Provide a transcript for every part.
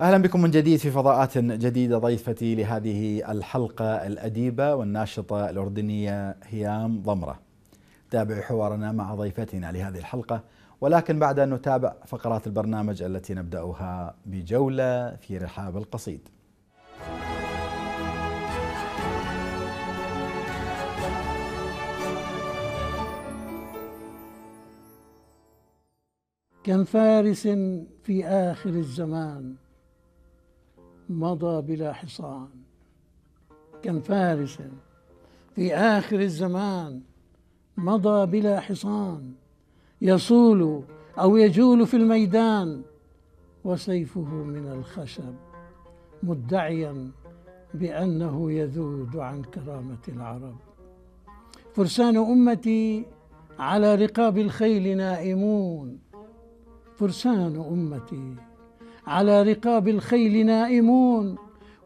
اهلا بكم من جديد في فضاءات جديده ضيفتي لهذه الحلقه الاديبه والناشطه الاردنيه هيام ضمره. تابع حوارنا مع ضيفتنا لهذه الحلقه ولكن بعد ان نتابع فقرات البرنامج التي نبداها بجوله في رحاب القصيد. كم فارس في اخر الزمان مضى بلا حصان كان فارس في آخر الزمان مضى بلا حصان يصول أو يجول في الميدان وسيفه من الخشب مدعيا بأنه يذود عن كرامة العرب فرسان أمتي على رقاب الخيل نائمون فرسان أمتي على رقاب الخيل نائمون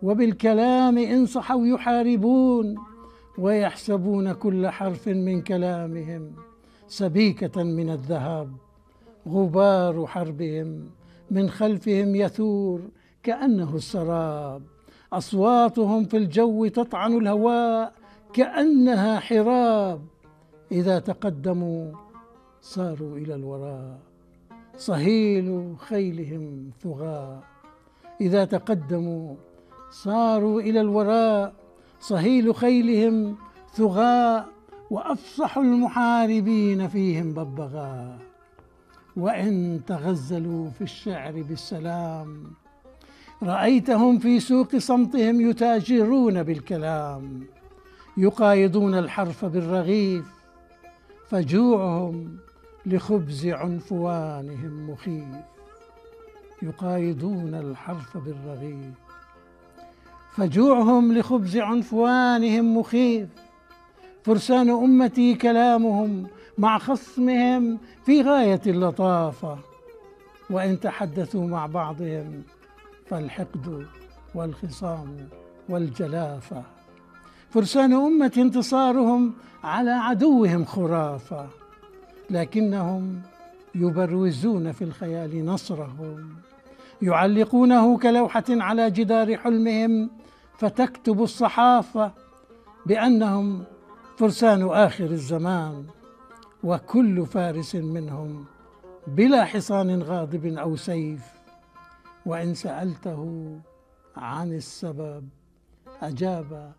وبالكلام إن صحوا يحاربون ويحسبون كل حرف من كلامهم سبيكة من الذهب غبار حربهم من خلفهم يثور كأنه السراب أصواتهم في الجو تطعن الهواء كأنها حراب إذا تقدموا صاروا إلى الوراء صهيل خيلهم ثغاء إذا تقدموا صاروا إلى الوراء صهيل خيلهم ثغاء وأفصح المحاربين فيهم ببغاء وإن تغزلوا في الشعر بالسلام رأيتهم في سوق صمتهم يتاجرون بالكلام يقايضون الحرف بالرغيف فجوعهم لخبز عنفوانهم مخيف يقايضون الحرف بالرغيف فجوعهم لخبز عنفوانهم مخيف فرسان امتي كلامهم مع خصمهم في غايه اللطافه وان تحدثوا مع بعضهم فالحقد والخصام والجلافه فرسان امتي انتصارهم على عدوهم خرافه لكنهم يبروزون في الخيال نصرهم يعلقونه كلوحة على جدار حلمهم فتكتب الصحافة بأنهم فرسان آخر الزمان وكل فارس منهم بلا حصان غاضب أو سيف وإن سألته عن السبب أجاب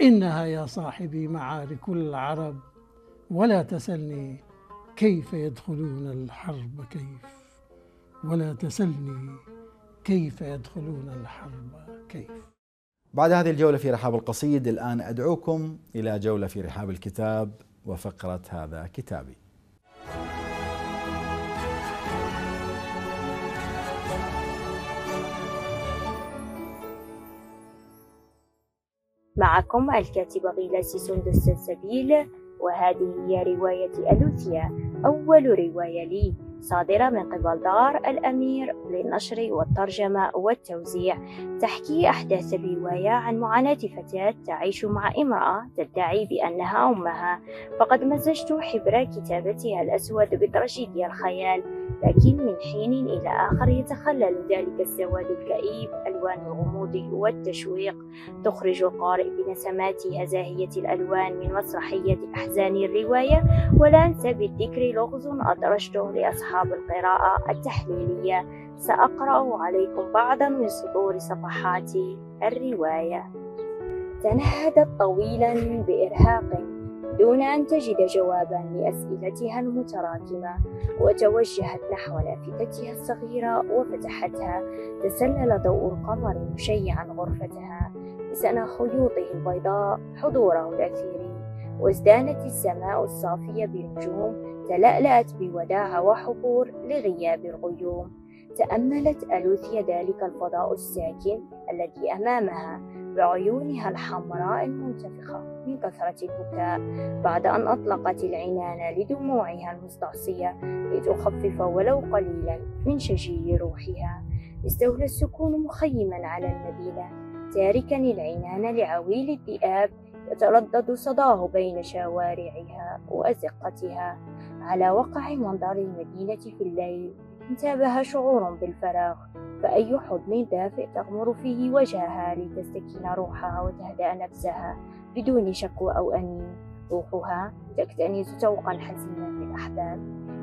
إنها يا صاحبي معارك العرب ولا تسلني كيف يدخلون الحرب كيف ولا تسلني كيف يدخلون الحرب كيف بعد هذه الجولة في رحاب القصيد الآن أدعوكم إلى جولة في رحاب الكتاب وفقرة هذا كتابي معكم الكاتبة غيلاسي سندس السبيل وهذه هي رواية ألوثيا أول رواية لي صادرة من قبل دار الأمير للنشر والترجمة والتوزيع تحكي أحداث الرواية عن معاناة فتاة تعيش مع امرأة تدعي بأنها أمها فقد مزجت حبر كتابتها الأسود بتراجيديا الخيال لكن من حين إلى آخر يتخلل ذلك السواد الكئيب ألوان الغموض والتشويق تخرج القارئ بنسماتها زاهية الألوان من مسرحية أحزان الرواية ولا أنسى بالذكر لغز أدرجته لأصحاب القراءة التحليلية سأقرأ عليكم بعضا من سطور صفحات الرواية تنهدت طويلا بإرهاق دون أن تجد جوابا لأسئلتها المتراكمة وتوجهت نحو لافتتها الصغيرة وفتحتها تسلل ضوء القمر مشيعا غرفتها بسنى خيوطه البيضاء حضوره الأثيري وازدانت السماء الصافية بنجوم تلألأت بوداع وحبور لغياب الغيوم تأملت ألوثيا ذلك الفضاء الساكن الذي أمامها بعيونها الحمراء المنتفخة من كثرة البكاء بعد أن أطلقت العنان لدموعها المستعصية لتخفف ولو قليلا من شجي روحها استولى السكون مخيما على المدينة تاركا العنان لعويل الذئاب يتردد صداه بين شوارعها وأزقتها على وقع منظر المدينة في الليل انتابها شعور بالفراغ فأي حضن دافئ تغمر فيه وجهها لتستكين روحها وتهدأ نفسها بدون شكوى أو أنين روحها تكتنز توقا حزينا للأحباب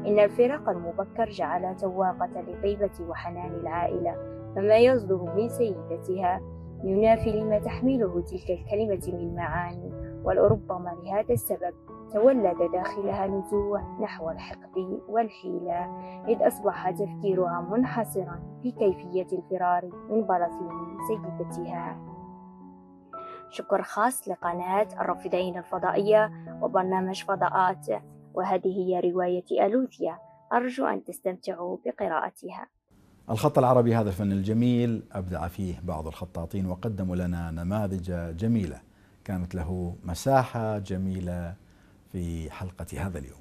إن الفراق المبكر جعل تواقة لطيبة وحنان العائلة فما يصدر من سيدتها ينافي لما تحمله تلك الكلمة من معاني ولربما لهذا السبب تولد داخلها نزوع نحو الحقد والحيلة إذ أصبح تفكيرها منحصرا في كيفية الفرار من براثيم سيدتها شكر خاص لقناة الرافدين الفضائية وبرنامج فضاءات وهذه هي رواية ألوثيا أرجو أن تستمتعوا بقراءتها الخط العربي هذا الفن الجميل أبدع فيه بعض الخطاطين وقدموا لنا نماذج جميلة كانت له مساحة جميلة في حلقة هذا اليوم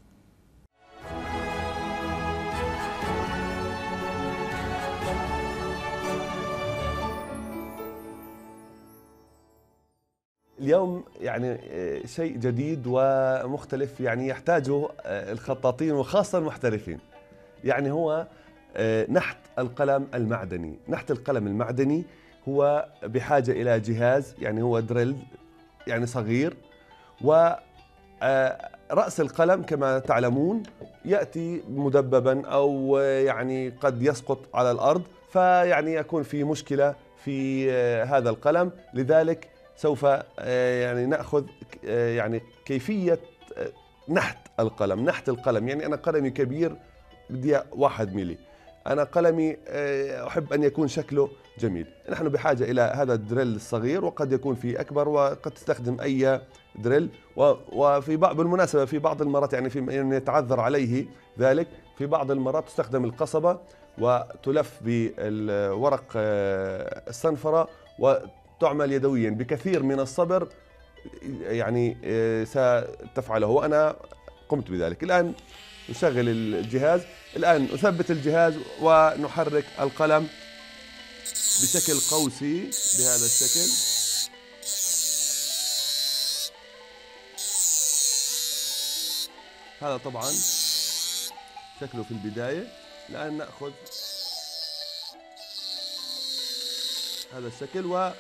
اليوم يعني آه، شيء جديد ومختلف يعني يحتاجه آه، الخطاطين وخاصة المحترفين يعني هو آه، نحت القلم المعدني نحت القلم المعدني هو بحاجة إلى جهاز يعني هو دريل يعني صغير و آه، رأس القلم كما تعلمون يأتي مدببا أو آه، يعني قد يسقط على الأرض فيعني يكون في مشكلة في آه، هذا القلم لذلك سوف يعني نأخذ يعني كيفية نحت القلم نحت القلم يعني أنا قلمي كبير بدي واحد ملي أنا قلمي آه، أحب أن يكون شكله جميل نحن بحاجة إلى هذا الدريل الصغير وقد يكون في أكبر وقد تستخدم أي دريل وفي بعض بالمناسبة في بعض المرات يعني في من يتعذر عليه ذلك في بعض المرات تستخدم القصبة وتلف بالورق آه، الصنفرة وتعمل يدويا بكثير من الصبر يعني آه، ستفعله وأنا قمت بذلك الآن نشغل الجهاز الآن نثبت الجهاز ونحرك القلم بشكل قوسي بهذا الشكل هذا طبعا شكله في البداية الآن نأخذ هذا الشكل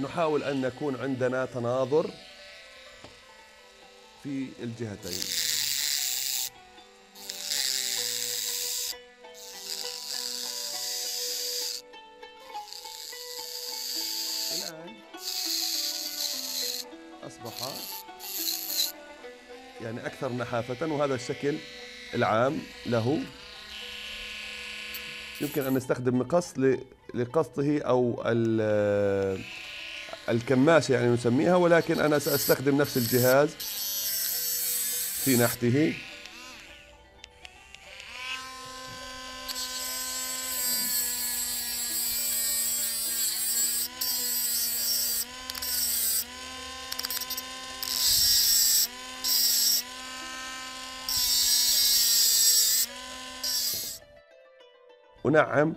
ونحاول أن يكون عندنا تناظر في الجهتين أكثر نحافة وهذا الشكل العام له يمكن أن نستخدم مقص لقصه أو الكماشة يعني نسميها ولكن أنا سأستخدم نفس الجهاز في نحته أنعم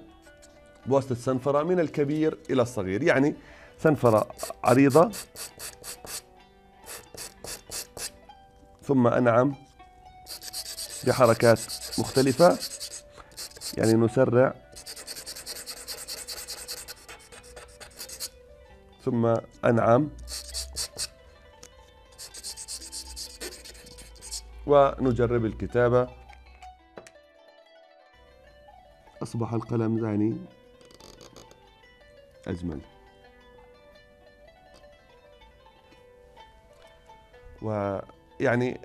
بواسطة سنفرة من الكبير إلى الصغير يعني صنفرة عريضة ثم أنعم بحركات مختلفة يعني نسرع ثم أنعم ونجرب الكتابة أصبح القلم زعني أجمل ويعني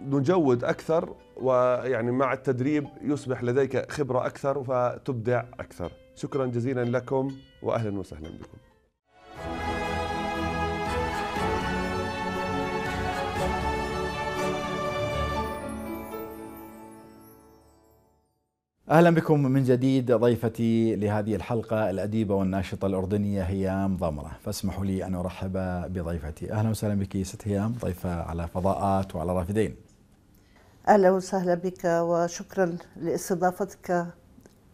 نجود أكثر ويعني مع التدريب يصبح لديك خبرة أكثر فتبدع أكثر شكرا جزيلا لكم وأهلا وسهلا بكم اهلا بكم من جديد ضيفتي لهذه الحلقه الاديبه والناشطه الاردنيه هيام ضمره، فاسمحوا لي ان ارحب بضيفتي، اهلا وسهلا بك ست هيام ضيفه على فضاءات وعلى رافدين. اهلا وسهلا بك وشكرا لاستضافتك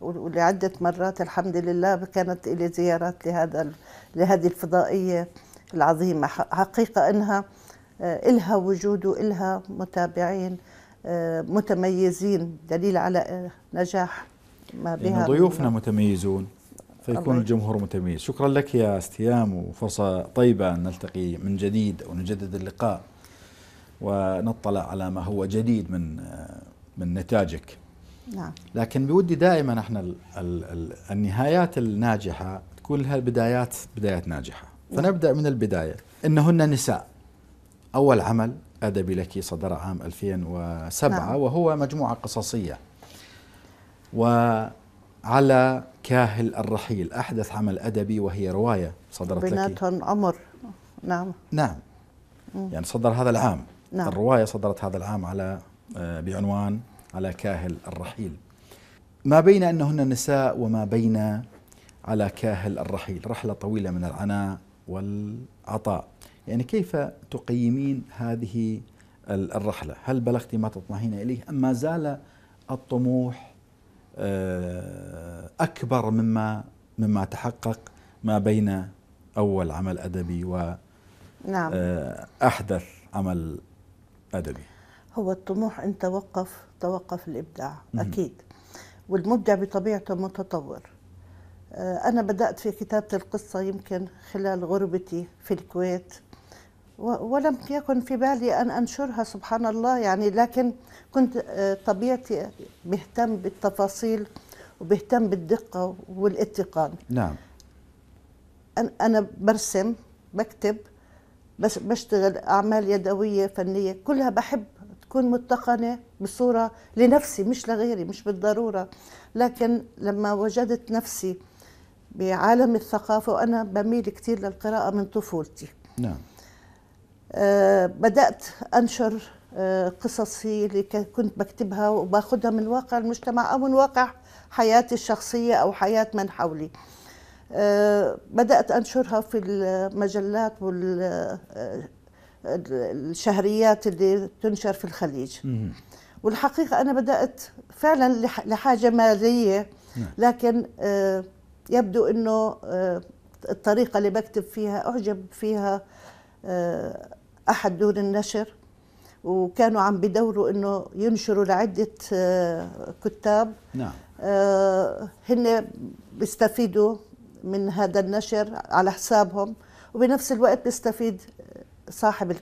ولعده مرات الحمد لله كانت لي زيارات لهذا لهذه الفضائيه العظيمه، حقيقه انها الها وجود والها متابعين متميزين دليل على آه، نجاح ما بها ضيوفنا متميزون فيكون الجمهور متميز شكرا لك يا استيام وفرصة طيبة أن نلتقي من جديد ونجدد اللقاء ونطلع على ما هو جديد من آه، من نتاجك نعم. لكن بودي دائما احنا الـ الـ الـ النهايات الناجحة تكون لها البدايات بدايات ناجحة نعم. فنبدأ من البداية إنهن نساء أول عمل أدبي لك صدر عام 2007 نعم. وهو مجموعة قصصية وعلى كاهل الرحيل أحدث عمل أدبي وهي رواية صدرت لك عمر نعم نعم م. يعني صدر هذا العام نعم. الرواية صدرت هذا العام على آه، بعنوان على كاهل الرحيل ما بين أنهن نساء وما بين على كاهل الرحيل رحلة طويلة من العناء والعطاء يعني كيف تقيمين هذه الرحلة هل بلغت ما تطمحين إليه أم ما زال الطموح آه، أكبر مما مما تحقق ما بين أول عمل أدبي و نعم. آه، أحدث عمل أدبي هو الطموح أن توقف توقف الإبداع أكيد والمبدع بطبيعته متطور آه، أنا بدأت في كتابة القصة يمكن خلال غربتي في الكويت ولم يكن في بالي أن أنشرها سبحان الله يعني لكن كنت آه، طبيعتي بهتم بالتفاصيل وبهتم بالدقة والاتقان نعم أنا برسم بكتب بس بشتغل أعمال يدوية فنية كلها بحب تكون متقنة بصورة لنفسي مش لغيري مش بالضرورة لكن لما وجدت نفسي بعالم الثقافة وأنا بميل كثير للقراءة من طفولتي نعم آه، بدأت أنشر آه، قصصي اللي كنت بكتبها وباخدها من واقع المجتمع أو من واقع حياتي الشخصية أو حياة من حولي آه، بدأت أنشرها في المجلات والشهريات اللي تنشر في الخليج والحقيقة أنا بدأت فعلا لحاجة مالية نعم. لكن يبدو أنه الطريقة اللي بكتب فيها أعجب فيها أحد دور النشر وكانوا عم بدوروا انه ينشروا لعده آه، كتاب نعم آه، هن بيستفيدوا من هذا النشر على حسابهم وبنفس الوقت بيستفيد صاحب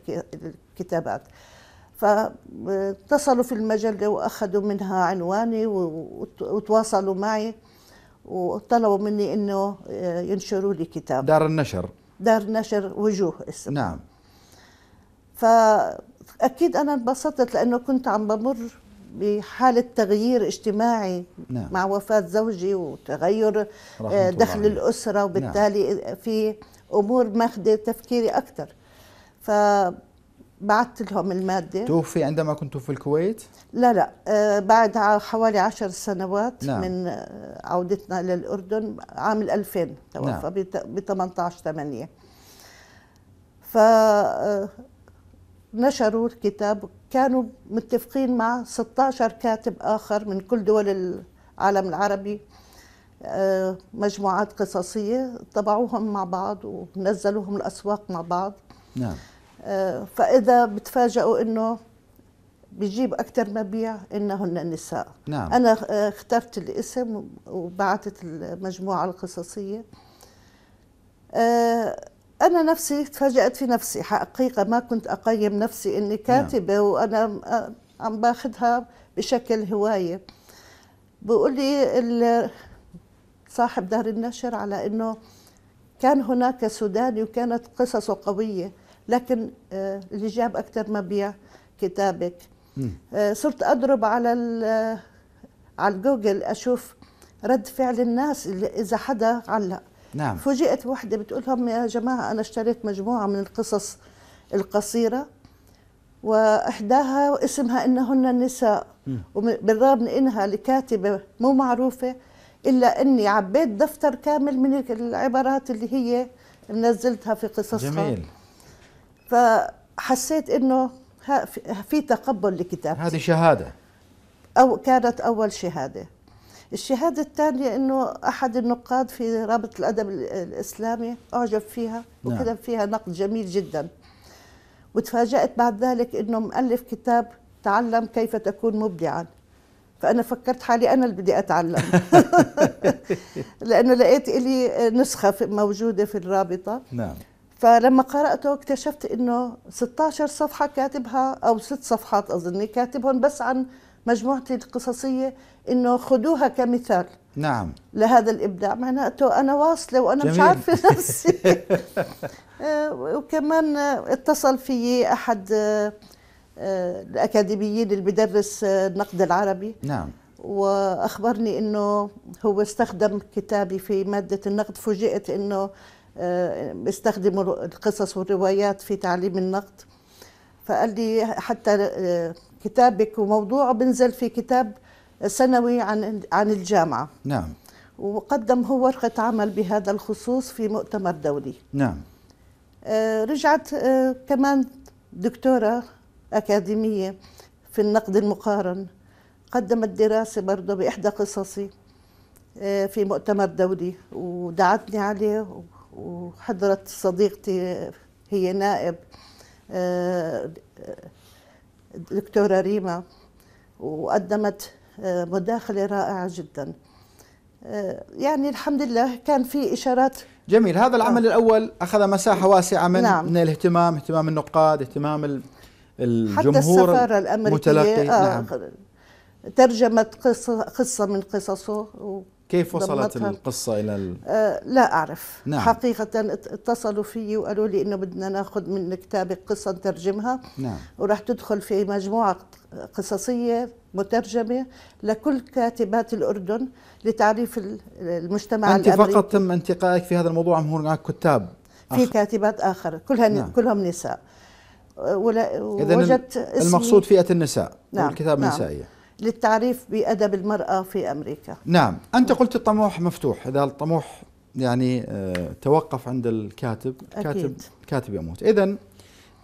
الكتابات فاتصلوا في المجله واخذوا منها عنواني وتواصلوا معي وطلبوا مني انه آه، ينشروا لي كتاب دار النشر دار النشر وجوه اسم نعم فأكيد أنا انبسطت لأنه كنت عم بمر بحالة تغيير اجتماعي نعم. مع وفاة زوجي وتغير آه، دخل الأسرة نعم. وبالتالي نعم. في أمور ماخذة تفكيري أكثر ف بعثت لهم المادة توفي عندما كنت في الكويت؟ لا لا آه، بعد حوالي عشر سنوات نعم. من عودتنا للأردن عام 2000 توفى نعم. ب 18 8 ف آه، نشروا الكتاب كانوا متفقين مع 16 كاتب آخر من كل دول العالم العربي آه، مجموعات قصصية طبعوهم مع بعض ونزلوهم الأسواق مع بعض نعم آه، فإذا بتفاجئوا إنه بجيب أكثر مبيع إنهن النساء نعم. أنا آه، اخترت الاسم وبعثت المجموعة القصصية أه انا نفسي تفاجات في نفسي حقيقه ما كنت اقيم نفسي اني نعم. كاتبه نعم. وانا عم باخذها بشكل هوايه بقول لي صاحب دار النشر على انه كان هناك سوداني وكانت قصصه قويه لكن آه، اللي جاب اكثر مبيع كتابك آه، صرت اضرب على آه، على الجوجل اشوف رد فعل الناس اذا حدا علق نعم فوجئت وحده بتقول لهم يا جماعه انا اشتريت مجموعه من القصص القصيره واحداها اسمها انهن النساء وبالرغم من انها لكاتبه مو معروفه الا اني عبيت دفتر كامل من العبارات اللي هي نزلتها في قصصها جميل فحسيت انه في تقبل لكتابتي هذه شهاده أو كانت أول شهادة الشهادة الثانية أنه أحد النقاد في رابطة الأدب الإسلامي أعجب فيها نعم. وكتب فيها نقد جميل جدا وتفاجأت بعد ذلك أنه مؤلف كتاب تعلم كيف تكون مبدعا فأنا فكرت حالي أنا اللي بدي أتعلم لأنه لقيت إلي نسخة موجودة في الرابطة نعم فلما قرأته اكتشفت أنه 16 صفحة كاتبها أو ست صفحات أظني كاتبهم بس عن مجموعتي القصصية إنه خدوها كمثال نعم لهذا الإبداع معناته أنا واصلة وأنا جميل. مش عارفة نفسي آه، وكمان اتصل في أحد آه، آه، الأكاديميين اللي بدرس النقد العربي نعم وأخبرني إنه هو استخدم كتابي في مادة النقد فوجئت إنه استخدموا القصص والروايات في تعليم النقد فقال لي حتى كتابك وموضوعه بنزل في كتاب سنوي عن عن الجامعه نعم وقدم هو ورقه عمل بهذا الخصوص في مؤتمر دولي نعم آه، رجعت آه، كمان دكتوره اكاديميه في النقد المقارن قدمت دراسه برضه باحدى قصصي آه، في مؤتمر دولي ودعتني عليه وحضرت صديقتي هي نائب الدكتورة ريما وقدمت آه، مداخلة رائعة جدا آه، يعني الحمد لله كان في إشارات جميل هذا العمل آه. الأول أخذ مساحة واسعة من, نعم. من الاهتمام اهتمام النقاد اهتمام الجمهور حتى السفارة الأمريكية آه نعم. ترجمت قصة, قصة من قصصه كيف وصلت القصة إلى ال... آه لا أعرف نعم. حقيقة اتصلوا فيي وقالوا لي إنه بدنا ناخذ من كتابك قصة نترجمها نعم. وراح تدخل في مجموعة قصصية مترجمة لكل كاتبات الأردن لتعريف المجتمع أنت الأمريكي فقط تم انتقائك في هذا الموضوع أم هناك كتاب في آخر. كاتبات آخر كلها نعم. كلهم نساء ولا وجدت المقصود فئة النساء نعم. والكتاب نعم. نسائية للتعريف بأدب المرأة في أمريكا نعم أنت قلت الطموح مفتوح إذا الطموح يعني آه، توقف عند الكاتب أكيد. كاتب يموت إذا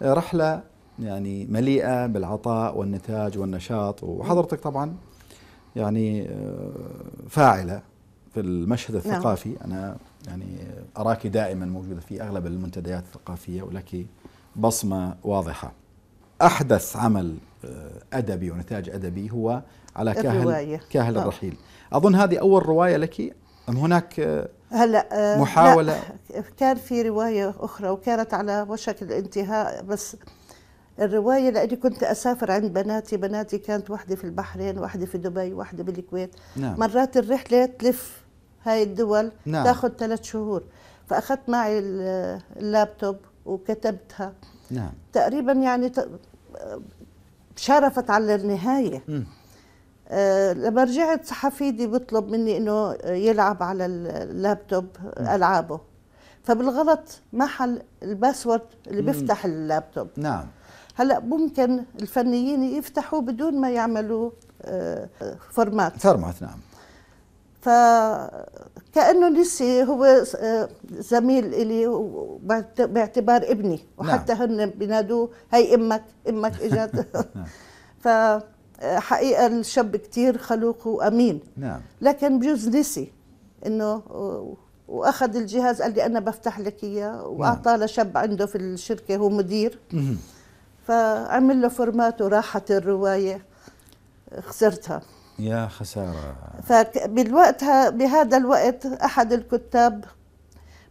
آه، رحلة يعني مليئة بالعطاء والنتاج والنشاط وحضرتك طبعا يعني آه، فاعلة في المشهد نعم. الثقافي نعم. أنا يعني أراك دائما موجودة في أغلب المنتديات الثقافية ولك بصمة واضحة أحدث عمل آه، أدبي ونتاج أدبي هو على كاهل الرواية. كاهل آه. الرحيل أظن هذه أول رواية لك أم هناك آه، هلا محاولة لا كان في رواية أخرى وكانت على وشك الانتهاء بس الرواية لأني كنت أسافر عند بناتي بناتي كانت واحدة في البحرين واحدة في دبي واحدة بالكويت نعم. مرات الرحلة تلف هاي الدول نعم. تاخذ ثلاث شهور فأخذت معي اللابتوب وكتبتها نعم. تقريبا يعني تشرفت على النهايه أه لما رجعت حفيدي بيطلب مني انه يلعب على اللابتوب العابه فبالغلط محل الباسورد اللي بيفتح اللابتوب نعم هلا ممكن الفنيين يفتحوا بدون ما يعملوا فورمات آه، فورمات نعم ف كانه لسه هو آه، زميل الي باعتبار ابني نعم. وحتى نعم. هن بينادوه هي امك امك اجت ف آه، حقيقه الشاب كثير خلوق وامين نعم لكن بجوز نسي انه واخذ الجهاز قال لي انا بفتح لك اياه نعم. واعطاه لشاب عنده في الشركه هو مدير فعمل له فورمات وراحت الروايه خسرتها يا خسارة فبالوقتها بهذا الوقت أحد الكتاب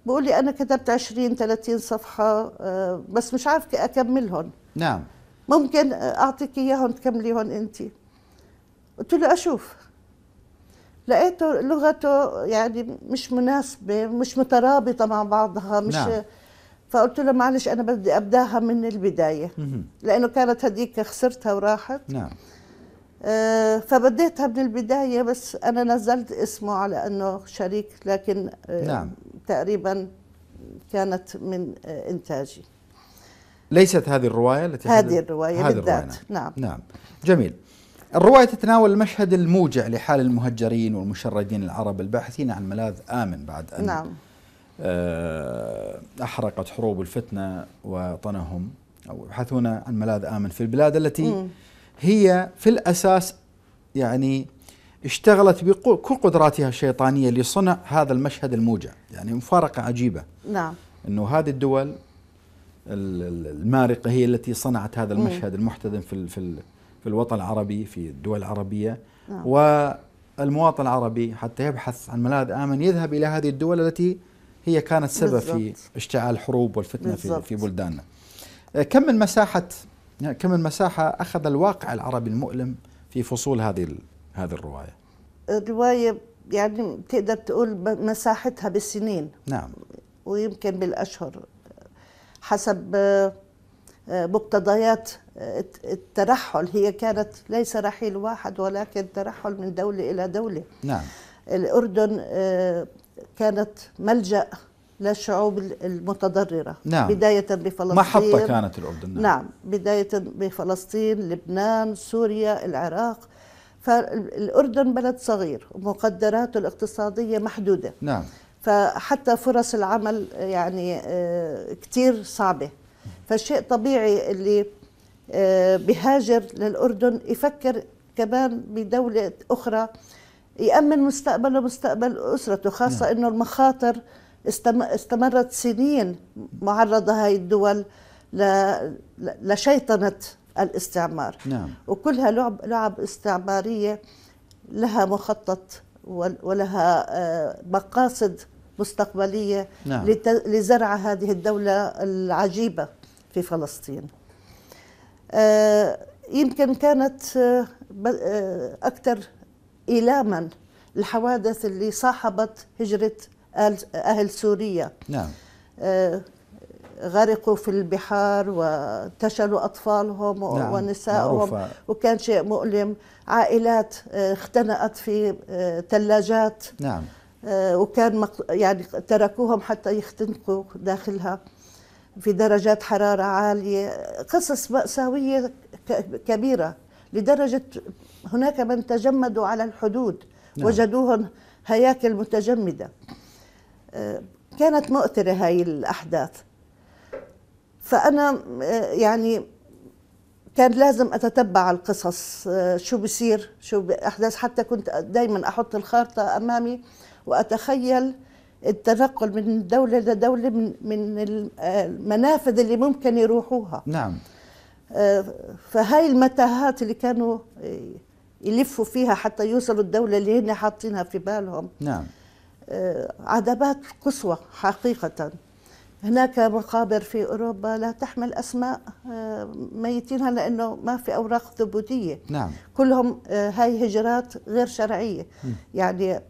بقول لي أنا كتبت 20 30 صفحة آه، بس مش عارف أكملهم نعم ممكن أعطيك إياهم تكمليهم أنت قلت له أشوف لقيته لغته يعني مش مناسبة مش مترابطة مع بعضها مش نعم. فقلت له معلش أنا بدي أبداها من البداية لأنه كانت هديك خسرتها وراحت نعم آه، فبديتها من البداية بس أنا نزلت اسمه على أنه شريك لكن آه، نعم. تقريبا كانت من آه، إنتاجي ليست هذه الرواية التي هذه الرواية بالذات نعم. نعم نعم جميل الرواية تتناول المشهد الموجع لحال المهجرين والمشردين العرب الباحثين عن ملاذ آمن بعد أن نعم. أحرقت حروب الفتنة وطنهم أو يبحثون عن ملاذ آمن في البلاد التي م. هي في الاساس يعني اشتغلت بكل قدراتها الشيطانيه لصنع هذا المشهد الموجع، يعني مفارقه عجيبه. نعم. انه هذه الدول المارقه هي التي صنعت هذا المشهد المحتدم في في في الوطن العربي في الدول العربيه نعم. والمواطن العربي حتى يبحث عن ملاذ امن يذهب الى هذه الدول التي هي كانت سبب بالزبط. في اشتعال الحروب والفتنه في في بلداننا. آه، كم من مساحه نعم، كم المساحة أخذ الواقع العربي المؤلم في فصول هذه هذه الرواية الرواية يعني تقدر تقول مساحتها بالسنين نعم ويمكن بالأشهر حسب آه، مقتضيات آه، الترحل هي كانت ليس رحيل واحد ولكن ترحل من دولة إلى دولة نعم الأردن آه، كانت ملجأ للشعوب المتضررة نعم. بداية بفلسطين محطة كانت الأردن نعم. نعم بداية بفلسطين لبنان سوريا العراق فالأردن بلد صغير ومقدراته الاقتصادية محدودة نعم فحتى فرص العمل يعني آه، كثير صعبة فالشيء طبيعي اللي آه، بهاجر للأردن يفكر كمان بدولة أخرى يأمن مستقبله مستقبل أسرته خاصة نعم. أنه المخاطر استمرت سنين معرضة هاي الدول لشيطنة الاستعمار نعم. وكلها لعب, لعب استعمارية لها مخطط ولها آه، مقاصد مستقبلية نعم. لزرع هذه الدولة العجيبة في فلسطين آه، يمكن كانت آه، أكثر إيلاما الحوادث اللي صاحبت هجرة أهل سوريا نعم آه، غرقوا في البحار وانتشلوا أطفالهم نعم. ونسائهم وكان شيء مؤلم عائلات آه، اختنقت في آه، ثلاجات نعم وكان يعني تركوهم حتى يختنقوا داخلها في درجات حرارة عالية قصص مأساوية كبيرة لدرجة هناك من تجمدوا على الحدود نعم. وجدوهم هياكل متجمدة كانت مؤثرة هاي الأحداث فأنا يعني كان لازم أتتبع القصص شو بصير شو بأحداث حتى كنت دايما أحط الخارطة أمامي وأتخيل التنقل من دولة لدولة من, المنافذ اللي ممكن يروحوها نعم آه، فهاي المتاهات اللي كانوا آه، يلفوا فيها حتى يوصلوا الدولة اللي هن حاطينها في بالهم نعم آه، عذابات قصوى حقيقة هناك مقابر في أوروبا لا تحمل أسماء آه، ميتينها لأنه ما في أوراق ثبوتية نعم. كلهم آه، هاي هجرات غير شرعية م. يعني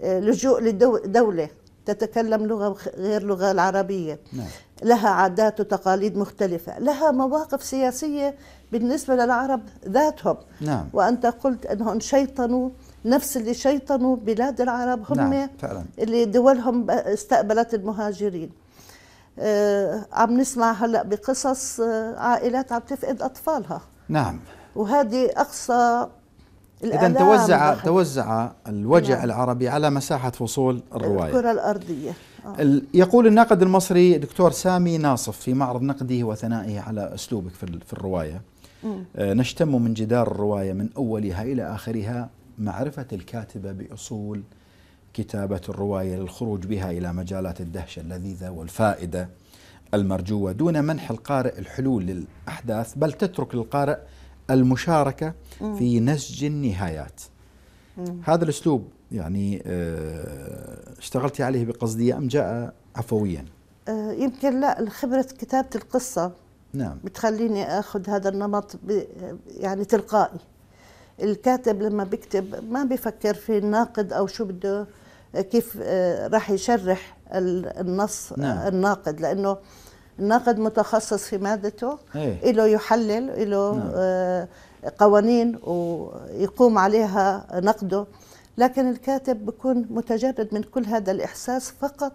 لجوء لدولة تتكلم لغة غير لغة العربية نعم. لها عادات وتقاليد مختلفة لها مواقف سياسية بالنسبة للعرب ذاتهم نعم. وأنت قلت أنهم شيطنوا نفس اللي شيطنوا بلاد العرب هم نعم فعلا. اللي دولهم استقبلت المهاجرين آه، عم نسمع هلا بقصص آه، عائلات عم تفقد اطفالها نعم وهذه اقصى اذا توزع نعم. توزع الوجع نعم. العربي على مساحه فصول الروايه الكره الارضيه آه. يقول الناقد المصري دكتور سامي ناصف في معرض نقده وثنائه على اسلوبك في, في الروايه آه، نشتم من جدار الروايه من اولها الى اخرها معرفة الكاتبة بأصول كتابة الرواية للخروج بها إلى مجالات الدهشة اللذيذة والفائدة المرجوة دون منح القارئ الحلول للأحداث بل تترك للقارئ المشاركة في نسج النهايات هذا الأسلوب يعني آه، اشتغلت عليه بقصدية أم جاء عفويا آه، يمكن لا خبرة كتابة القصة نعم بتخليني أخذ هذا النمط يعني تلقائي الكاتب لما بيكتب ما بيفكر في الناقد او شو بده كيف آه، راح يشرح النص آه، نعم. الناقد لانه الناقد متخصص في مادته ايه؟ له يحلل له نعم. آه، قوانين ويقوم عليها نقده لكن الكاتب بيكون متجرد من كل هذا الإحساس فقط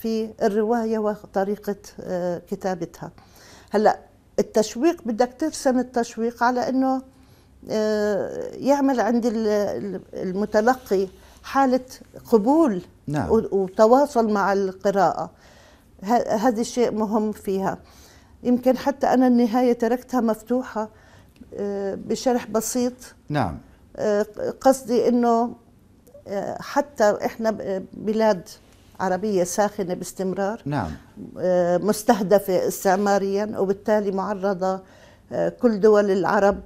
في الرواية وطريقة كتابتها هلأ التشويق بدك ترسم التشويق على أنه آه، يعمل عند المتلقي حالة قبول نعم. وتواصل مع القراءة هذا الشيء مهم فيها يمكن حتى أنا النهاية تركتها مفتوحة آه، بشرح بسيط نعم آه، قصدي أنه حتى إحنا بلاد عربية ساخنة باستمرار نعم مستهدفة استعماريا وبالتالي معرضة كل دول العرب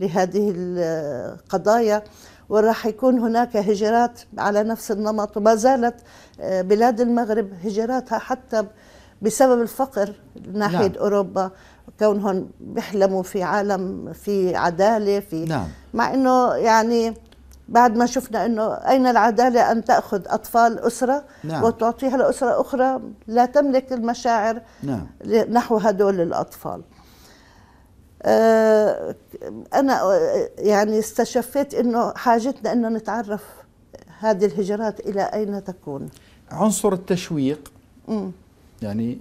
لهذه القضايا وراح يكون هناك هجرات على نفس النمط وما زالت آه، بلاد المغرب هجراتها حتى بسبب الفقر ناحية نعم. أوروبا كونهم بيحلموا في عالم في عدالة في نعم. مع أنه يعني بعد ما شفنا أنه أين العدالة أن تأخذ أطفال أسرة نعم. وتعطيها لأسرة أخرى لا تملك المشاعر نعم. نحو هدول الأطفال آه، أنا آه، يعني استشفيت أنه حاجتنا أنه نتعرف هذه الهجرات إلى أين تكون عنصر التشويق م. يعني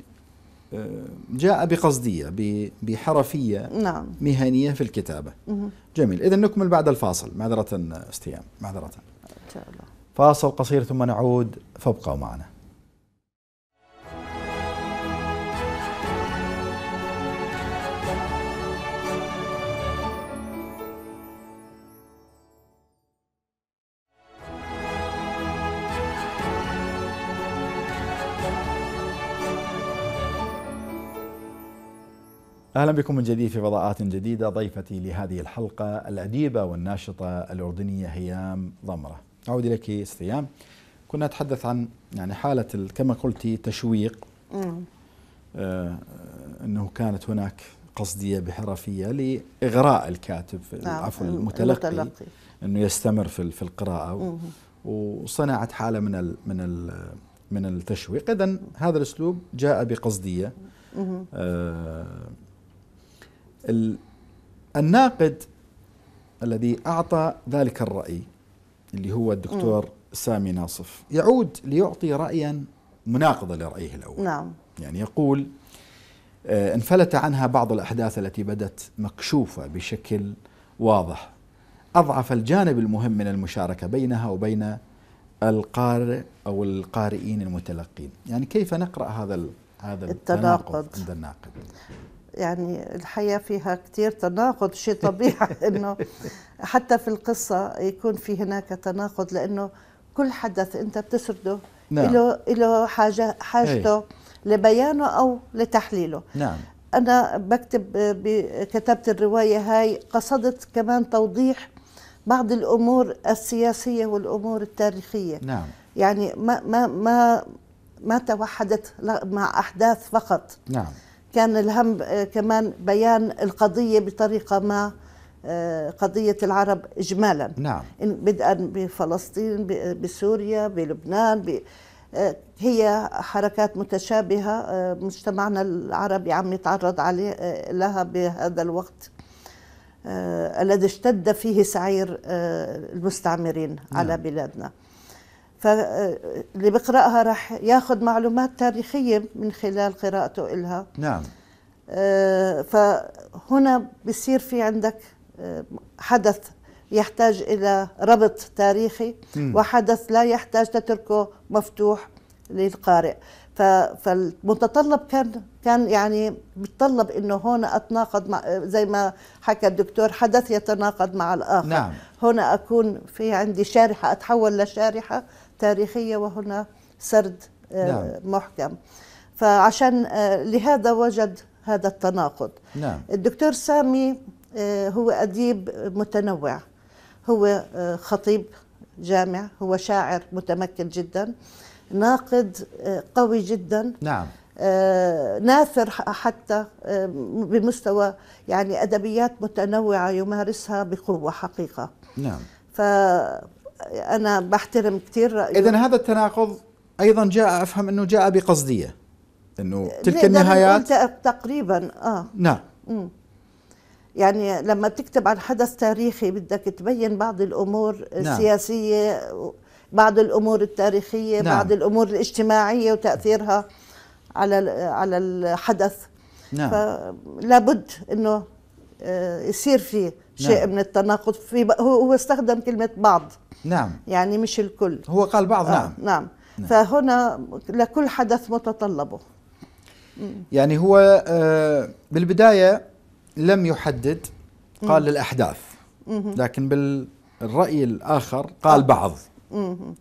آه، جاء بقصدية بحرفية نعم. مهنية في الكتابة مه. جميل إذا نكمل بعد الفاصل معذرة استيام معذرة إن شاء الله فاصل قصير ثم نعود فابقوا معنا اهلا بكم من جديد في فضاءات جديده ضيفتي لهذه الحلقه الاديبه والناشطه الاردنيه هيام ضمره. اعود اليك استيام. كنا نتحدث عن يعني حاله كما قلت تشويق آه انه كانت هناك قصديه بحرفيه لاغراء الكاتب نعم، عفوا المتلقي, المتلقي انه يستمر في في القراءه وصنعت حاله من الـ من الـ من التشويق، اذا هذا الاسلوب جاء بقصديه آه الناقد الذي أعطى ذلك الرأي اللي هو الدكتور م. سامي ناصف يعود ليعطي رأيا مناقضة لرأيه الأول نعم. يعني يقول آه، انفلت عنها بعض الأحداث التي بدت مكشوفة بشكل واضح أضعف الجانب المهم من المشاركة بينها وبين القارئ أو القارئين المتلقين يعني كيف نقرأ هذا هذا التناقض عند الناقد يعني الحياة فيها كثير تناقض شيء طبيعي أنه حتى في القصة يكون في هناك تناقض لأنه كل حدث أنت بتسرده نعم. له له حاجة حاجته إيه. لبيانه أو لتحليله نعم أنا بكتب كتبت الرواية هاي قصدت كمان توضيح بعض الأمور السياسية والأمور التاريخية نعم يعني ما ما ما ما توحدت مع أحداث فقط نعم كان الهم آه، كمان بيان القضية بطريقة ما آه، قضية العرب إجمالا نعم. بدءا بفلسطين بسوريا بلبنان ب... آه، هي حركات متشابهة مجتمعنا العربي عم يتعرض عليه لها بهذا الوقت الذي اشتد فيه سعير المستعمرين نعم. على بلادنا فاللي بقراها راح ياخذ معلومات تاريخيه من خلال قراءته إلها نعم آه، فهنا بصير في عندك آه، حدث يحتاج الى ربط تاريخي م. وحدث لا يحتاج تتركه مفتوح للقارئ فالمتطلب كان كان يعني بيتطلب انه هنا اتناقض مع آه، زي ما حكى الدكتور حدث يتناقض مع الاخر نعم. هنا اكون في عندي شارحه اتحول لشارحه تاريخية وهنا سرد آه، نعم. محكم فعشان آه، لهذا وجد هذا التناقض نعم. الدكتور سامي آه، هو أديب متنوع هو خطيب جامع هو شاعر متمكن جدا ناقد قوي جدا نعم ناثر حتى بمستوى يعني أدبيات متنوعة يمارسها بقوة حقيقة نعم انا بحترم كثير رايه اذا هذا التناقض ايضا جاء افهم انه جاء بقصديه انه تلك النهايات تقريبا اه نعم يعني لما تكتب عن حدث تاريخي بدك تبين بعض الامور نعم. السياسيه بعض الامور التاريخيه نعم. بعض الامور الاجتماعيه وتاثيرها على على الحدث نعم. فلابد انه آه، يصير في شيء نعم. من التناقض في هو استخدم كلمة بعض نعم يعني مش الكل هو قال بعض آه، نعم نعم, نعم. فهنا لكل حدث متطلبه يعني هو آه، بالبداية لم يحدد قال مم. للأحداث لكن بالرأي الآخر قال بعض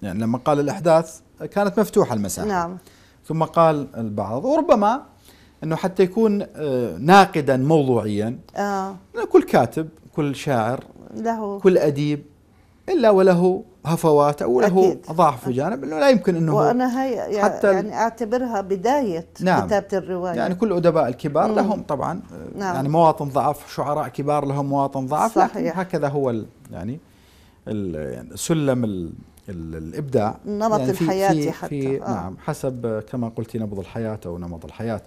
يعني لما قال الأحداث كانت مفتوحة المساحة نعم ثم قال البعض وربما انه حتى يكون آه، ناقدا موضوعيا آه. كل كاتب كل شاعر له كل اديب الا وله هفوات او له ضعف في جانب انه لا يمكن انه وانا هي حتى يعني اعتبرها بدايه نعم كتابه الروايه يعني كل ادباء الكبار مم. لهم طبعا آه، نعم. يعني مواطن ضعف شعراء كبار لهم مواطن ضعف صحيح. هكذا هو الـ يعني ال يعني سلم الـ الـ الابداع نمط يعني الحياه حتى في آه. نعم حسب آه، كما قلت نبض الحياه او نمط الحياه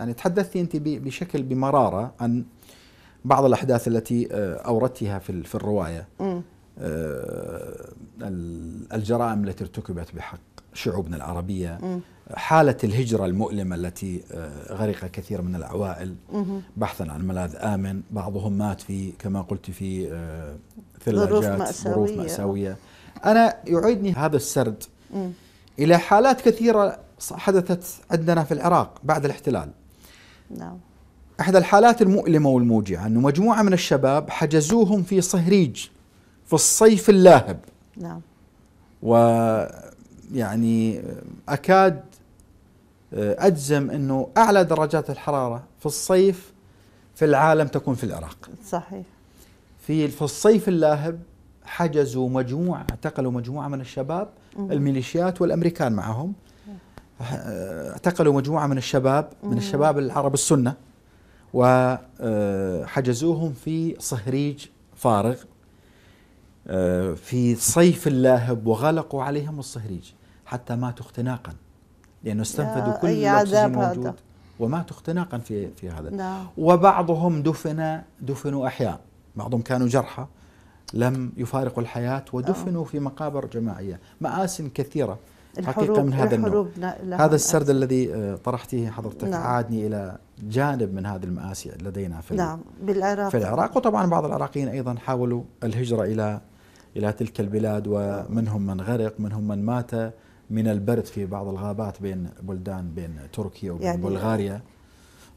يعني تحدثتي أنت بشكل بمرارة عن بعض الأحداث التي آه، أوردتها في, في الرواية م. آه، الجرائم التي ارتكبت بحق شعوبنا العربية م. حالة الهجرة المؤلمة التي آه، غرق كثير من العوائل بحثا عن ملاذ آمن بعضهم مات في كما قلت في ثلاجات ظروف مأساوية, مأساوية. أنا يعيدني هذا السرد م. إلى حالات كثيرة حدثت عندنا في العراق بعد الاحتلال نعم احدى الحالات المؤلمه والموجعه انه مجموعه من الشباب حجزوهم في صهريج في الصيف اللاهب نعم ويعني اكاد اجزم انه اعلى درجات الحراره في الصيف في العالم تكون في العراق صحيح في في الصيف اللاهب حجزوا مجموعه اعتقلوا مجموعه من الشباب الميليشيات والامريكان معهم آه، اعتقلوا مجموعة من الشباب من الشباب العرب السنة وحجزوهم آه، في صهريج فارغ آه، في صيف اللاهب وغلقوا عليهم الصهريج حتى ماتوا اختناقا لأنه استنفذوا كل الأكسجين الموجود وماتوا اختناقا في في هذا نعم. وبعضهم دفن دفنوا أحياء بعضهم كانوا جرحى لم يفارقوا الحياة ودفنوا نعم. في مقابر جماعية مآسٍ كثيرة حقيقة من هذا النوع هذا السرد الذي آه، طرحتيه حضرتك نعم. عادني إلى جانب من هذه المآسي لدينا في نعم بالعراق في العراق وطبعا بعض العراقيين أيضا حاولوا الهجرة إلى إلى تلك البلاد ومنهم من غرق منهم من مات من البرد في بعض الغابات بين بلدان بين تركيا وبين يعني بلغاريا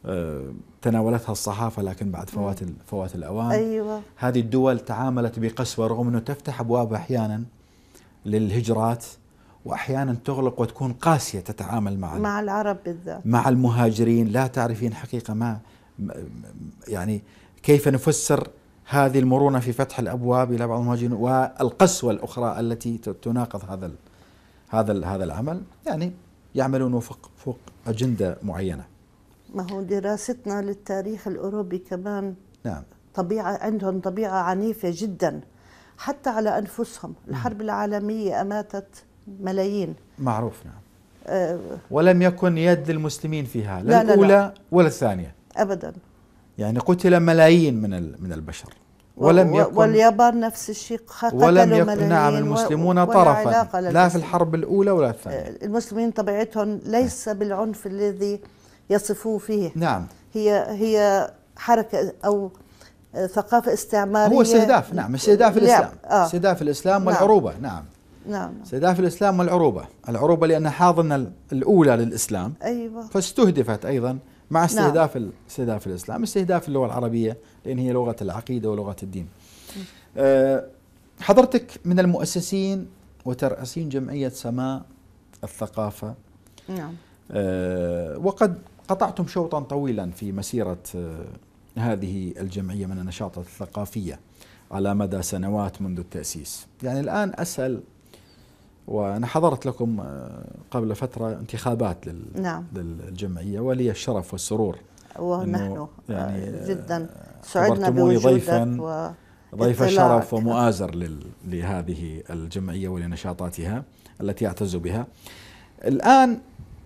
آه، تناولتها الصحافه لكن بعد فوات فوات الاوان ايوه هذه الدول تعاملت بقسوه رغم انه تفتح ابواب احيانا للهجرات واحيانا تغلق وتكون قاسيه تتعامل مع مع العرب بالذات مع المهاجرين لا تعرفين حقيقه ما يعني كيف نفسر هذه المرونه في فتح الابواب الى بعض المهاجرين والقسوه الاخرى التي تناقض هذا هذا هذا العمل يعني يعملون وفق فوق اجنده معينه ما هو دراستنا للتاريخ الاوروبي كمان نعم طبيعه عندهم طبيعه عنيفه جدا حتى على انفسهم الحرب العالميه اماتت ملايين معروف نعم آه، ولم يكن يد المسلمين فيها لا, لا الأولى لا ولا الثانية أبدا يعني قتل ملايين من من البشر ولم يكن واليابان نفس الشيء قتلوا ولم يكن نعم المسلمون طرفا لا في الحرب الأولى ولا الثانية آه، المسلمين طبيعتهم ليس نعم. بالعنف الذي يصفوه فيه نعم هي هي حركة أو آه، ثقافة استعمارية هو استهداف نعم استهداف الإسلام آه استهداف الإسلام نعم. والعروبة نعم نعم استهداف الإسلام والعروبة العروبة لأنها حاضنة الأولى للإسلام أيوة فاستهدفت أيضا مع نعم. استهداف نعم. استهداف الإسلام استهداف اللغة العربية لأن هي لغة العقيدة ولغة الدين آه، حضرتك من المؤسسين وترأسين جمعية سماء الثقافة نعم آه، وقد قطعتم شوطا طويلا في مسيرة آه، هذه الجمعية من النشاطات الثقافية على مدى سنوات منذ التأسيس يعني الآن اسأل وأنا حضرت لكم آه، قبل فترة انتخابات لل نعم. للجمعية ولي الشرف والسرور ونحن آه، يعني آه، جدا سعدنا بوجودك و... ضيف الشرف ومؤازر لل... لهذه الجمعية ولنشاطاتها التي أعتز بها الآن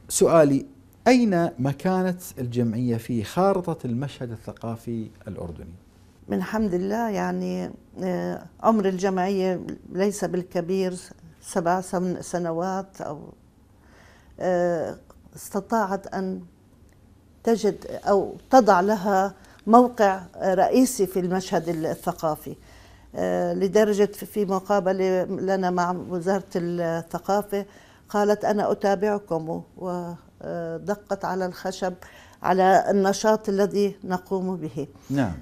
سؤالي أين مكانة الجمعية في خارطة المشهد الثقافي الأردني؟ من الحمد لله يعني عمر الجمعية ليس بالكبير سبع سنوات أو آه، استطاعت أن تجد أو تضع لها موقع رئيسي في المشهد الثقافي آه، لدرجة في مقابلة لنا مع وزارة الثقافة قالت أنا أتابعكم ودقت آه، على الخشب على النشاط الذي نقوم به نعم.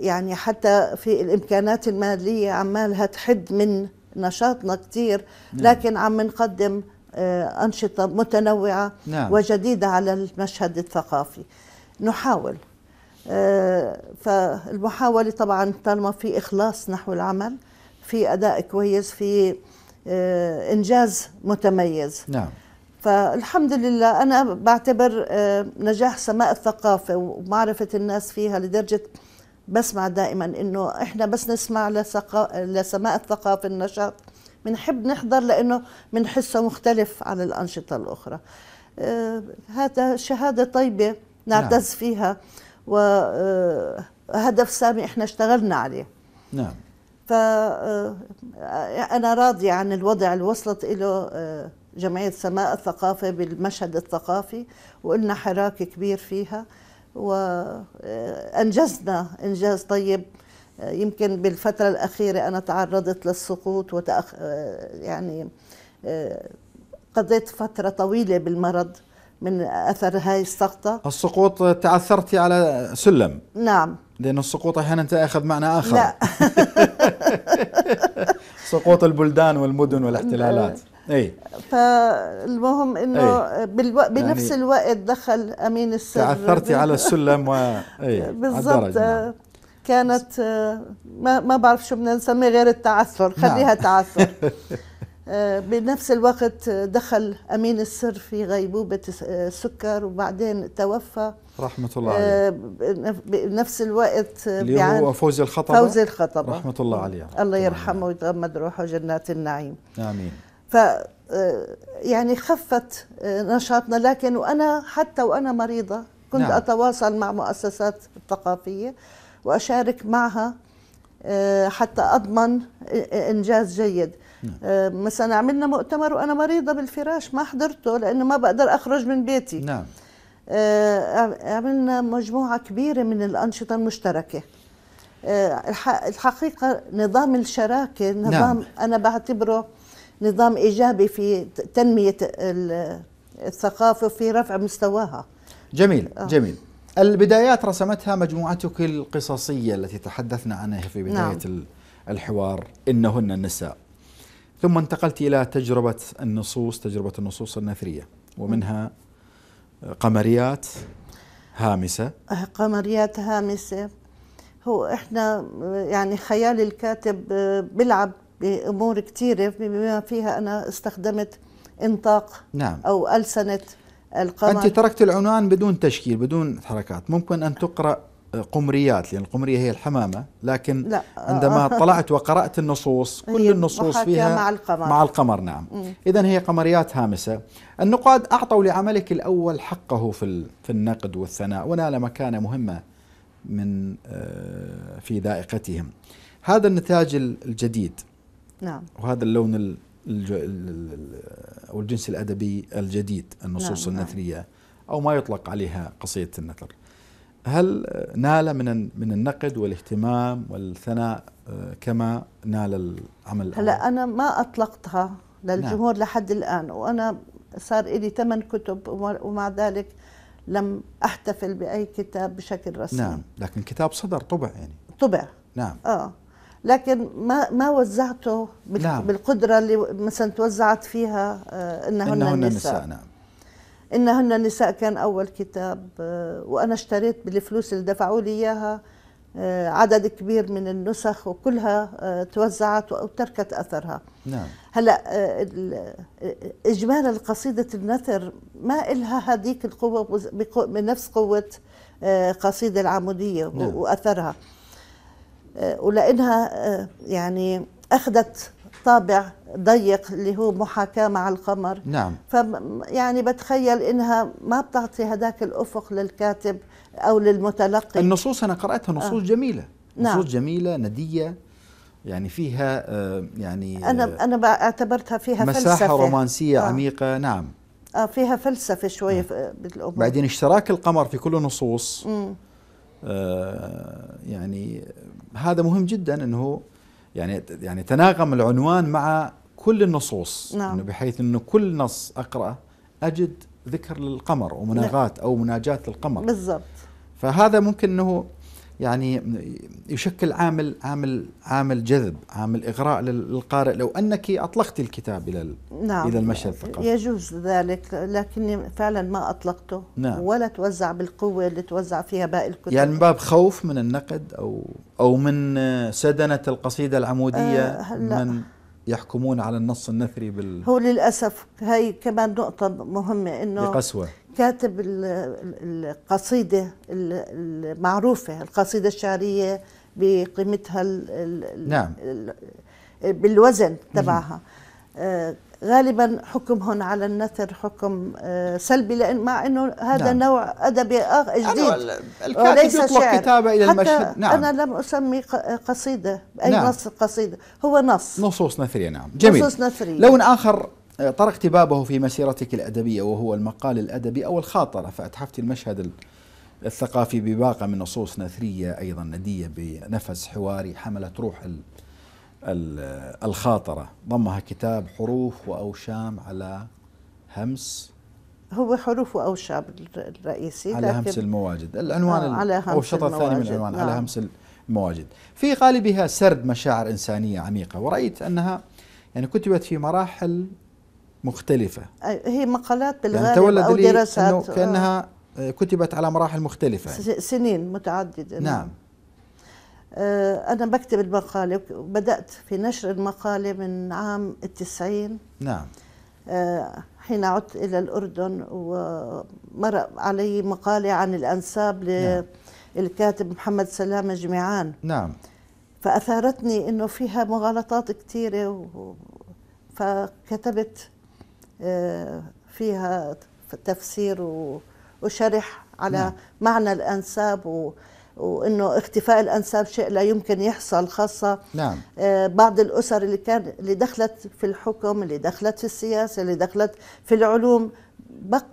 يعني حتى في الإمكانات المالية عمالها تحد من نشاطنا كثير نعم. لكن عم نقدم آه، أنشطة متنوعة نعم. وجديدة على المشهد الثقافي نحاول آه، فالمحاولة طبعا طالما في إخلاص نحو العمل في أداء كويس في آه، إنجاز متميز نعم فالحمد لله أنا بعتبر نجاح سماء الثقافة ومعرفة الناس فيها لدرجة بسمع دائما انه احنا بس نسمع لسقا... لسماء الثقافه النشاط بنحب نحضر لانه بنحسه مختلف عن الانشطه الاخرى آه هذا شهاده طيبه نعتز نعم. فيها وهدف آه، سامي احنا اشتغلنا عليه نعم ف آه، انا راضية عن الوضع اللي وصلت إله آه، جمعية سماء الثقافة بالمشهد الثقافي وقلنا حراك كبير فيها وانجزنا انجاز طيب يمكن بالفتره الاخيره انا تعرضت للسقوط وتأخ... يعني قضيت فتره طويله بالمرض من اثر هاي السقطه السقوط تعثرتي على سلم نعم لأن السقوط أحيانا تأخذ معنى آخر لا سقوط البلدان والمدن والاحتلالات اي فالمهم انه إيه. بالو... يعني بنفس يعني الوقت دخل امين السر تعثرتي على السلم و إيه، بالضبط نعم. كانت آه، ما ما بعرف شو بدنا نسميه غير التعثر نعم. خليها نعم. تعثر آه، بنفس الوقت دخل امين السر في غيبوبه السكر آه، وبعدين توفى رحمه الله عليه بنفس الوقت اللي هو فوز الخطبه فوز الخطبه رحمه الله عليه الله يرحمه ويتغمد روحه جنات النعيم امين ف آه، يعني خفت آه، نشاطنا لكن وانا حتى وانا مريضه كنت نعم. اتواصل مع مؤسسات ثقافيه واشارك معها آه، حتى اضمن انجاز جيد نعم. مثلا عملنا مؤتمر وانا مريضه بالفراش ما حضرته لانه ما بقدر اخرج من بيتي نعم عملنا مجموعه كبيره من الانشطه المشتركه الحقيقه نظام الشراكه نظام نعم. انا بعتبره نظام إيجابي في تنمية الثقافة وفي رفع مستواها جميل آه. جميل البدايات رسمتها مجموعتك القصصية التي تحدثنا عنها في بداية نعم. الحوار إنهن النساء ثم انتقلت إلى تجربة النصوص تجربة النصوص النثرية ومنها قمريات هامسة آه، قمريات هامسة هو احنا يعني خيال الكاتب آه، بيلعب بامور كثيره بما فيها انا استخدمت انطاق نعم. او السنه القمر انت تركت العنوان بدون تشكيل بدون حركات ممكن ان تقرا آه، قمريات لان القمريه هي الحمامه لكن لا. عندما آه، آه. طلعت وقرات النصوص كل النصوص فيها مع القمر مع القمر نعم اذا هي قمريات هامسه النقاد اعطوا لعملك الاول حقه في في النقد والثناء ونال مكانه مهمه من في ذائقتهم هذا النتاج الجديد نعم وهذا اللون ال او الجنس الادبي الجديد النصوص نعم،, نعم النثريه او ما يطلق عليها قصيده النثر هل نال من من النقد والاهتمام والثناء آه، كما نال العمل هلا انا ما اطلقتها للجمهور نعم. لحد الان وانا صار لي ثمان كتب ومع ذلك لم احتفل باي كتاب بشكل رسمي نعم لكن كتاب صدر طبع يعني طبع نعم اه لكن ما ما وزعته نعم. بالقدره اللي مثلا توزعت فيها آه، انهن, إنهن النساء نساء نعم انهن النساء كان اول كتاب آه، وانا اشتريت بالفلوس اللي دفعوا لي اياها آه، عدد كبير من النسخ وكلها توزعت وتركت اثرها نعم هلا اجمالا قصيده النثر ما إلها هذيك القوه بنفس قوه قصيده العموديه نعم. واثرها آه، ولانها آه، يعني اخذت طابع ضيق اللي هو محاكاة مع القمر نعم ف يعني بتخيل انها ما بتعطي هذاك الافق للكاتب او للمتلقي النصوص انا قراتها آه. نصوص آه. جميله نعم. نصوص جميله نديه يعني فيها آه يعني انا آه انا اعتبرتها فيها مساحه فلسفة. رومانسيه آه. عميقه نعم اه فيها فلسفه شويه آه. نعم. بالامور بعدين اشتراك القمر في كل النصوص امم آه، يعني هذا مهم جدا انه يعني يعني تناغم العنوان مع كل النصوص نعم. إنه بحيث انه كل نص اقراه اجد ذكر للقمر ومناغات نعم. او مناجاه للقمر بالضبط فهذا ممكن انه يعني يشكل عامل عامل عامل جذب عامل اغراء للقارئ لو انك اطلقت الكتاب الى نعم الى المشهد الثقافي يجوز ذلك لكني فعلا ما اطلقته نعم ولا توزع بالقوه اللي توزع فيها باقي الكتب يعني من باب خوف من النقد او او من سدنه القصيده العموديه أه من يحكمون على النص النثري بال هو للاسف هي كمان نقطه مهمه انه بقسوه كاتب القصيدة المعروفة القصيدة الشعرية بقيمتها نعم بالوزن تبعها آه، غالبا حكمهم على النثر حكم آه، سلبي لان مع انه هذا نعم. نوع ادبي آه، جديد وليس شعر كتابه الى المشهد نعم. انا لم اسمي قصيده اي نعم. نص قصيده هو نص نصوص نثريه نعم جميل نصوص نثريه لون اخر آه، طرقت بابه في مسيرتك الأدبية وهو المقال الأدبي أو الخاطرة فأتحفت المشهد الثقافي بباقة من نصوص نثرية أيضا ندية بنفس حواري حملت روح الخاطرة ضمها كتاب حروف وأوشام على همس هو حروف وأوشام الرئيسي على همس المواجد العنوان آه، على همس أو الشطر الثاني من العنوان على نعم. همس المواجد في غالبها سرد مشاعر إنسانية عميقة ورأيت أنها يعني كتبت في مراحل مختلفة هي مقالات يعني بالغالب يعني أو دراسات أنه كأنها آه. كتبت على مراحل مختلفة سنين متعددة نعم آه، أنا بكتب المقالة بدأت في نشر المقالة من عام التسعين نعم آه، حين عدت إلى الأردن ومرق علي مقالة عن الأنساب للكاتب نعم. محمد سلامة جميعان نعم فأثارتني إنه فيها مغالطات كثيرة و... فكتبت فيها تفسير وشرح على نعم. معنى الأنساب و وانه اختفاء الانساب شيء لا يمكن يحصل خاصه نعم. آه، بعض الاسر اللي كان اللي دخلت في الحكم اللي دخلت في السياسه اللي دخلت في العلوم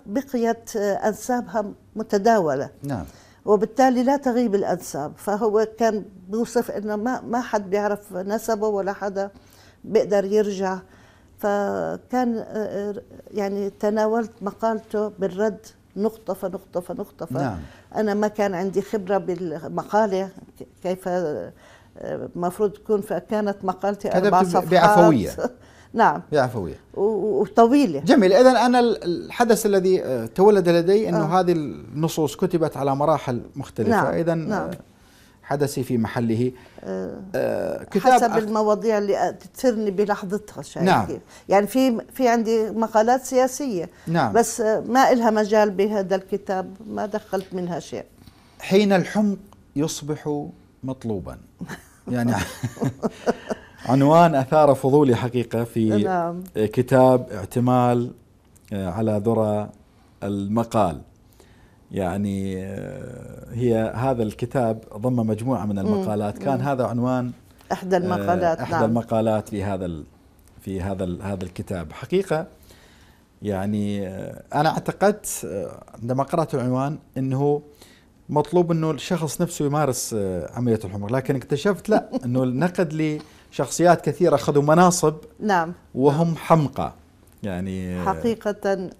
بقيت آه، انسابها متداوله نعم. وبالتالي لا تغيب الانساب فهو كان بيوصف انه ما ما حد بيعرف نسبه ولا حدا بيقدر يرجع فكان آه، آه، يعني تناولت مقالته بالرد نقطة فنقطة فنقطة نعم. أنا ما كان عندي خبرة بالمقالة كيف المفروض آه، تكون فكانت مقالتي أربع صفحات بعفوية نعم بعفوية وطويلة جميل إذا أنا الحدث الذي تولد لدي أنه آه. هذه النصوص كتبت على مراحل مختلفة نعم. إذا نعم. حدثي في محله آه،, آه كتاب حسب أخ... المواضيع اللي تثرني بلحظتها شايف نعم. كيف يعني في في عندي مقالات سياسيه نعم. بس ما إلها مجال بهذا الكتاب ما دخلت منها شيء حين الحمق يصبح مطلوبا يعني عنوان اثار فضولي حقيقه في نعم. كتاب اعتمال آه، على ذرة المقال يعني آه، هي هذا الكتاب ضم مجموعه من المقالات كان هذا عنوان احدى المقالات آه، احدى نعم. المقالات في هذا في هذا هذا الكتاب حقيقه يعني آه، انا اعتقدت عندما قرات العنوان انه مطلوب انه الشخص نفسه يمارس عمليه الحمر لكن اكتشفت لا انه النقد لشخصيات كثيره اخذوا مناصب نعم وهم حمقى يعني حقيقه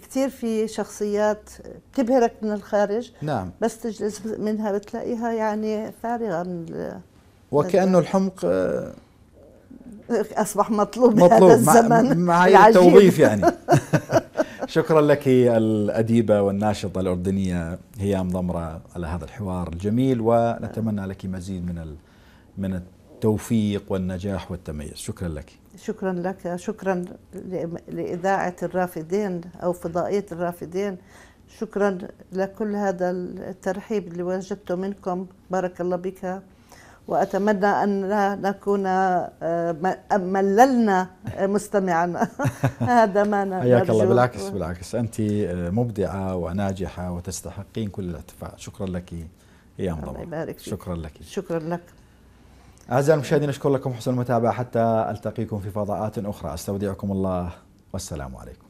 كثير في شخصيات بتبهرك من الخارج نعم بس تجلس منها بتلاقيها يعني فارغه من وكانه الحمق آه، اصبح مطلوب, مطلوب هذا الزمن مع, التوظيف يعني شكرا لك الاديبه والناشطه الاردنيه هيام ضمره على هذا الحوار الجميل ونتمنى لك مزيد من من التوفيق والنجاح والتميز شكرا لك شكرا لك شكرا لإذاعة الرافدين أو فضائية الرافدين شكرا لكل هذا الترحيب اللي وجدته منكم بارك الله بك واتمنى ان لا نكون آه، مللنا مستمعنا هذا ما حياك الله بالعكس بالعكس انت آه، مبدعه وناجحه وتستحقين كل الاتفاق شكرا لك ايام الله يبارك شكرا لك شكرا لك أعزائي المشاهدين أشكر لكم حسن المتابعة حتى ألتقيكم في فضاءات أخرى أستودعكم الله والسلام عليكم